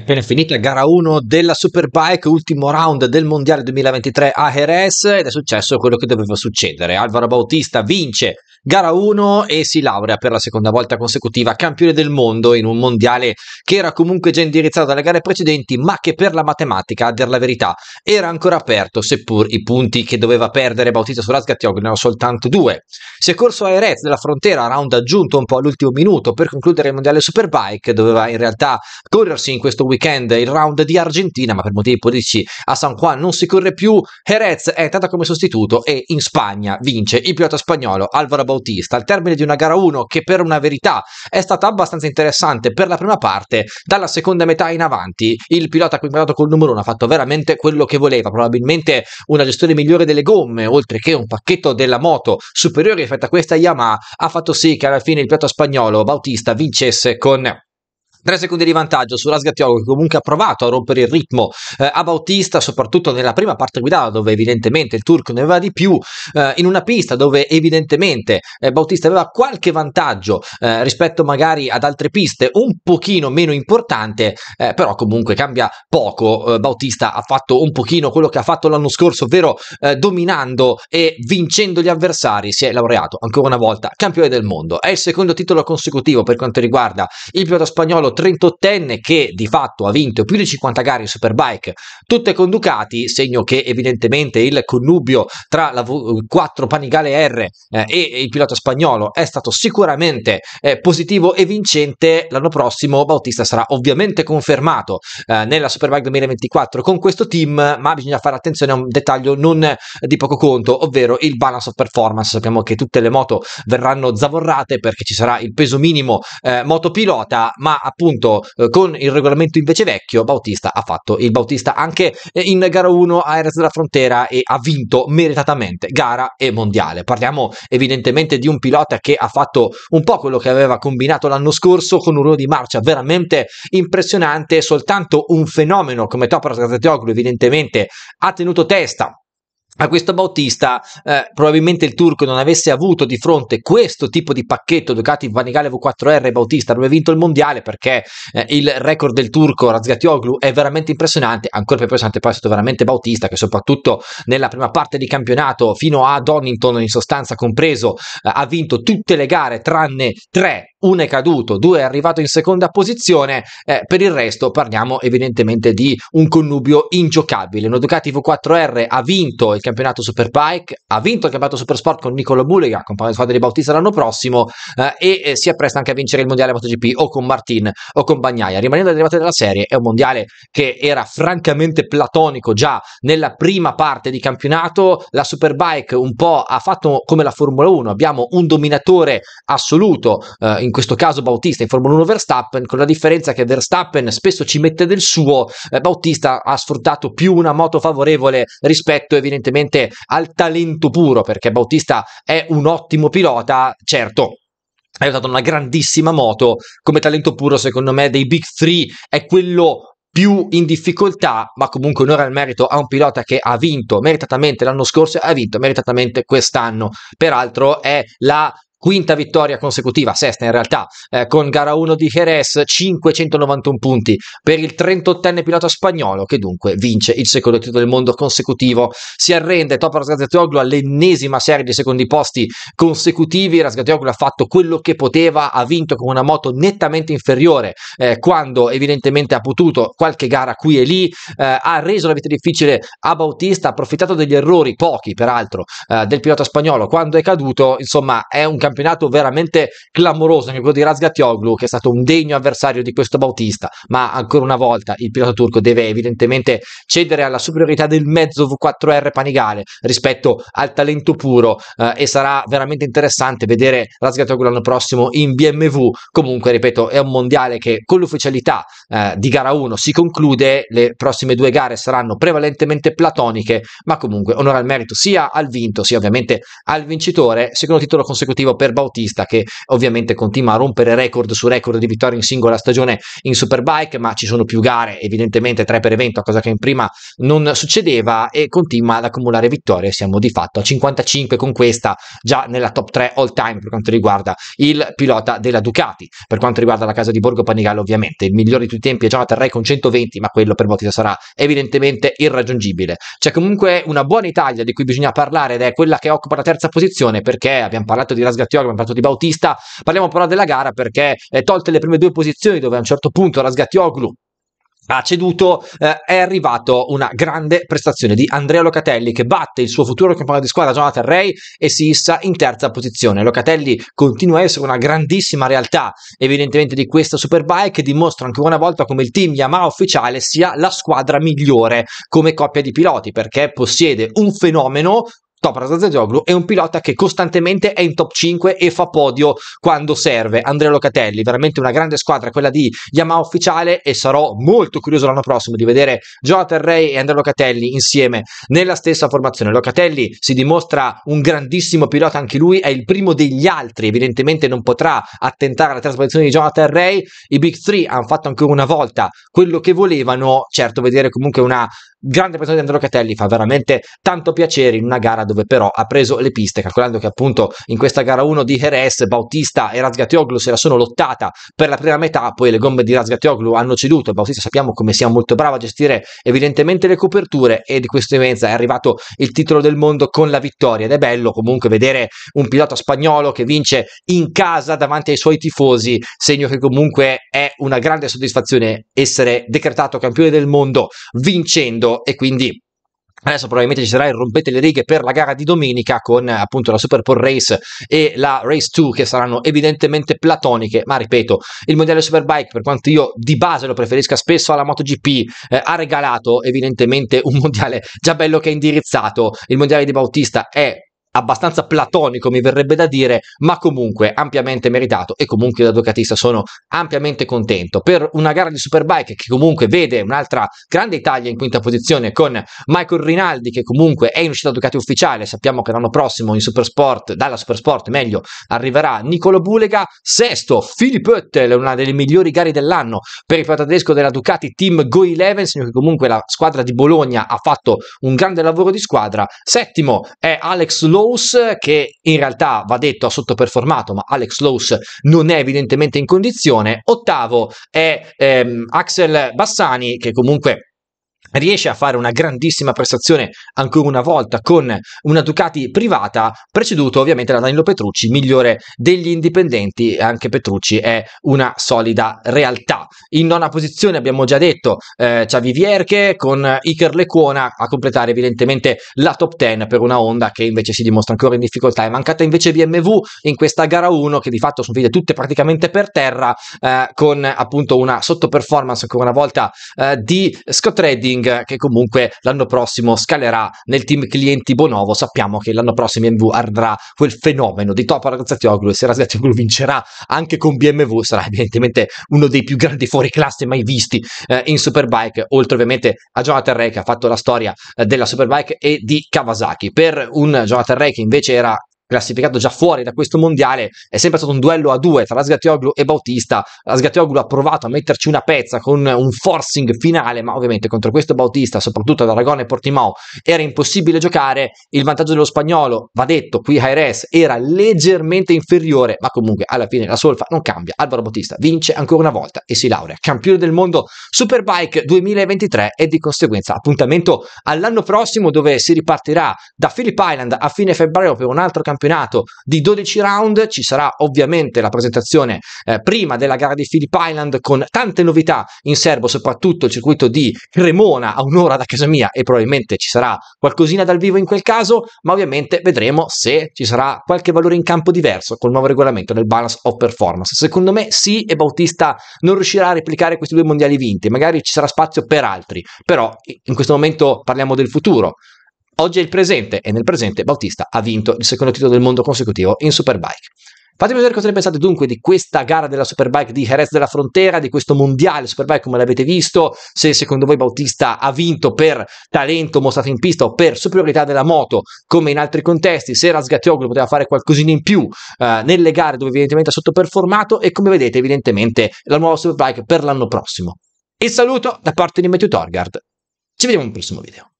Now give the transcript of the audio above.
appena finita gara 1 della Superbike, ultimo round del Mondiale 2023 a Jerez ed è successo quello che doveva succedere. Alvaro Bautista vince gara 1 e si laurea per la seconda volta consecutiva campione del mondo in un mondiale che era comunque già indirizzato dalle gare precedenti ma che per la matematica, a dir la verità, era ancora aperto seppur i punti che doveva perdere Bautista su sull'Ascatiog ne erano soltanto due. Si è corso a Jerez della frontera, round aggiunto un po' all'ultimo minuto per concludere il mondiale Superbike, doveva in realtà corrersi in questo questo weekend il round di Argentina, ma per motivi politici a San Juan non si corre più. Jerez è entrata come sostituto e in Spagna vince il pilota spagnolo Alvaro Bautista al termine di una gara 1 che per una verità è stata abbastanza interessante per la prima parte, dalla seconda metà in avanti il pilota equipaggiato col numero 1 ha fatto veramente quello che voleva, probabilmente una gestione migliore delle gomme, oltre che un pacchetto della moto superiore rispetto a questa Yamaha, ha fatto sì che alla fine il pilota spagnolo Bautista vincesse con 3 secondi di vantaggio su Rasgattiolo che comunque ha provato a rompere il ritmo eh, a Bautista soprattutto nella prima parte guidata dove evidentemente il turco ne aveva di più eh, in una pista dove evidentemente eh, Bautista aveva qualche vantaggio eh, rispetto magari ad altre piste un pochino meno importante eh, però comunque cambia poco eh, Bautista ha fatto un pochino quello che ha fatto l'anno scorso ovvero dominando e vincendo gli avversari si è laureato ancora una volta campione del mondo è il secondo titolo consecutivo per quanto riguarda il pilota spagnolo 38enne che di fatto ha vinto più di 50 gare in Superbike, tutte con Ducati, segno che evidentemente il connubio tra la V4 eh, Panigale R eh, e il pilota spagnolo è stato sicuramente eh, positivo e vincente. L'anno prossimo Bautista sarà ovviamente confermato eh, nella Superbike 2024 con questo team, ma bisogna fare attenzione a un dettaglio non eh, di poco conto, ovvero il balance of performance. Sappiamo che tutte le moto verranno zavorrate perché ci sarà il peso minimo eh, motopilota, ma appunto appunto eh, con il regolamento invece vecchio Bautista ha fatto il Bautista anche eh, in gara 1 a Erez della Frontera e ha vinto meritatamente gara e mondiale. Parliamo evidentemente di un pilota che ha fatto un po' quello che aveva combinato l'anno scorso con un ruolo di marcia veramente impressionante, soltanto un fenomeno come Topras Gazzetoglu evidentemente ha tenuto testa a questo Bautista eh, probabilmente il turco non avesse avuto di fronte questo tipo di pacchetto Ducati Vanigale V4R Bautista avrebbe vinto il mondiale perché eh, il record del turco Razgatioglu è veramente impressionante ancora più impressionante poi è stato veramente Bautista che soprattutto nella prima parte di campionato fino a Donington in sostanza compreso eh, ha vinto tutte le gare tranne tre uno è caduto, due è arrivato in seconda posizione, eh, per il resto parliamo evidentemente di un connubio ingiocabile. No Ducati V4R ha vinto il campionato Superbike, ha vinto il campionato Supersport con Nicola Bulega, compagno di squadra di Bautista l'anno prossimo eh, e eh, si appresta anche a vincere il mondiale MotoGP o con Martin o con Bagnaia. Rimanendo alle derivate della serie, è un mondiale che era francamente platonico già nella prima parte di campionato, la Superbike un po' ha fatto come la Formula 1, abbiamo un dominatore assoluto eh, in questo caso Bautista in Formula 1 Verstappen, con la differenza che Verstappen spesso ci mette del suo, eh, Bautista ha sfruttato più una moto favorevole rispetto evidentemente al talento puro, perché Bautista è un ottimo pilota, certo, Ha stata una grandissima moto, come talento puro secondo me dei Big Three è quello più in difficoltà, ma comunque onore al merito a un pilota che ha vinto meritatamente l'anno scorso e ha vinto meritatamente quest'anno. Peraltro è la quinta vittoria consecutiva, sesta in realtà, eh, con gara 1 di Jerez, 591 punti per il 38enne pilota spagnolo che dunque vince il secondo titolo del mondo consecutivo. Si arrende Topaz Razziatoglu all'ennesima serie di secondi posti consecutivi, Razziatoglu ha fatto quello che poteva, ha vinto con una moto nettamente inferiore eh, quando evidentemente ha potuto qualche gara qui e lì, eh, ha reso la vita difficile a Bautista, ha approfittato degli errori, pochi peraltro, eh, del pilota spagnolo quando è caduto, insomma è un campionato campionato veramente clamoroso, anche quello di Razgatioglu, che è stato un degno avversario di questo Bautista, ma ancora una volta il pilota turco deve evidentemente cedere alla superiorità del mezzo V4R Panigale rispetto al talento puro eh, e sarà veramente interessante vedere Razgatioglu l'anno prossimo in BMW. Comunque, ripeto, è un mondiale che con l'ufficialità eh, di gara 1 si conclude, le prossime due gare saranno prevalentemente platoniche, ma comunque onora al merito sia al vinto sia ovviamente al vincitore, secondo titolo consecutivo per per Bautista che ovviamente continua a rompere record su record di vittorie in singola stagione in Superbike, ma ci sono più gare, evidentemente 3 per evento, cosa che in prima non succedeva e continua ad accumulare vittorie, siamo di fatto a 55 con questa già nella top 3 all time per quanto riguarda il pilota della Ducati. Per quanto riguarda la casa di Borgo Panigallo ovviamente il migliore di tutti i tempi è Jonathan Ray con 120, ma quello per Bautista sarà evidentemente irraggiungibile. C'è comunque una buona Italia di cui bisogna parlare ed è quella che occupa la terza posizione perché abbiamo parlato di Rasgatti Valtieri, abbiamo parlato di Bautista, parliamo però della gara perché eh, tolte le prime due posizioni dove a un certo punto Rasgatioglu ha ceduto, eh, è arrivato una grande prestazione di Andrea Locatelli che batte il suo futuro compagno di squadra Jonathan Ray e si issa in terza posizione. Locatelli continua a essere una grandissima realtà evidentemente di questa Superbike e dimostra ancora una volta come il team Yamaha ufficiale sia la squadra migliore come coppia di piloti perché possiede un fenomeno Topras Zazzagoglu è un pilota che costantemente è in top 5 e fa podio quando serve. Andrea Locatelli, veramente una grande squadra quella di Yamaha ufficiale e sarò molto curioso l'anno prossimo di vedere Jonathan Ray e Andrea Locatelli insieme nella stessa formazione. Locatelli si dimostra un grandissimo pilota anche lui, è il primo degli altri, evidentemente non potrà attentare alla terza posizione di Jonathan Ray. I Big Three hanno fatto ancora una volta quello che volevano, certo vedere comunque una grande prestazione di Andrea Locatelli fa veramente tanto piacere in una gara dove però ha preso le piste calcolando che appunto in questa gara 1 di Jerez Bautista e Razgatioglu se la sono lottata per la prima metà poi le gomme di Razgatioglu hanno ceduto Bautista sappiamo come sia molto bravo a gestire evidentemente le coperture e di questo evenza è arrivato il titolo del mondo con la vittoria ed è bello comunque vedere un pilota spagnolo che vince in casa davanti ai suoi tifosi segno che comunque è una grande soddisfazione essere decretato campione del mondo vincendo e quindi Adesso probabilmente ci sarà il rompete le righe per la gara di domenica con eh, appunto la Super Bowl Race e la Race 2 che saranno evidentemente platoniche, ma ripeto, il mondiale Superbike per quanto io di base lo preferisca spesso alla MotoGP eh, ha regalato evidentemente un mondiale già bello che è indirizzato, il mondiale di Bautista è abbastanza platonico mi verrebbe da dire, ma comunque ampiamente meritato e comunque da Ducatista sono ampiamente contento. Per una gara di Superbike che comunque vede un'altra grande Italia in quinta posizione con Michael Rinaldi che comunque è in uscita Ducati ufficiale, sappiamo che l'anno prossimo in Supersport, dalla Supersport meglio, arriverà Nicolo Bulega, sesto Filippo Oettel, una delle migliori gare dell'anno per il tedesco della Ducati Team Go 11, che comunque la squadra di Bologna ha fatto un grande lavoro di squadra, settimo è Alex Lowe Lowe's che in realtà va detto ha sottoperformato, ma Alex Lowe's non è evidentemente in condizione. Ottavo è ehm, Axel Bassani che comunque riesce a fare una grandissima prestazione ancora una volta con una Ducati privata, preceduto ovviamente da Danilo Petrucci, migliore degli indipendenti, anche Petrucci è una solida realtà. In nona posizione abbiamo già detto eh, c'è Vivierche con Iker Lecuona a completare evidentemente la top 10 per una Honda che invece si dimostra ancora in difficoltà. È mancata invece BMW in questa gara 1 che di fatto sono finite tutte praticamente per terra eh, con appunto una sottoperformance ancora una volta eh, di Scott Redding King che comunque l'anno prossimo scalerà nel team clienti Bonovo, sappiamo che l'anno prossimo BMW ardrà quel fenomeno di Top Razzazioglu e se Razzazioglu vincerà anche con BMW sarà evidentemente uno dei più grandi fuori classe mai visti eh, in Superbike, oltre ovviamente a Jonathan Ray che ha fatto la storia eh, della Superbike e di Kawasaki. Per un Jonathan Ray che invece era classificato già fuori da questo mondiale, è sempre stato un duello a due tra Sgatioglu e Bautista. Sgatioglu ha provato a metterci una pezza con un forcing finale, ma ovviamente contro questo Bautista, soprattutto ad Aragone e Portimao, era impossibile giocare. Il vantaggio dello spagnolo, va detto, qui Jaires era leggermente inferiore, ma comunque alla fine la solfa non cambia. Alvaro Bautista vince ancora una volta e si laurea campione del mondo Superbike 2023 e di conseguenza appuntamento all'anno prossimo dove si ripartirà da Phillip Island a fine febbraio per un altro campionato campionato di 12 round. Ci sarà ovviamente la presentazione eh, prima della gara di Phillip Island con tante novità in serbo, soprattutto il circuito di Cremona a un'ora da casa mia e probabilmente ci sarà qualcosina dal vivo in quel caso, ma ovviamente vedremo se ci sarà qualche valore in campo diverso col nuovo regolamento del balance of performance. Secondo me sì e Bautista non riuscirà a replicare questi due mondiali vinti, magari ci sarà spazio per altri, però in questo momento parliamo del futuro. Oggi è il presente e nel presente Bautista ha vinto il secondo titolo del mondo consecutivo in Superbike. Fatemi vedere cosa ne pensate dunque di questa gara della Superbike di Jerez della Frontera, di questo mondiale Superbike come l'avete visto, se secondo voi Bautista ha vinto per talento mostrato in pista o per superiorità della moto come in altri contesti, se Rasgatioglu poteva fare qualcosina in più eh, nelle gare dove evidentemente ha sottoperformato e come vedete evidentemente la nuova Superbike per l'anno prossimo. Il saluto da parte di Matthew Torgard, ci vediamo in un prossimo video.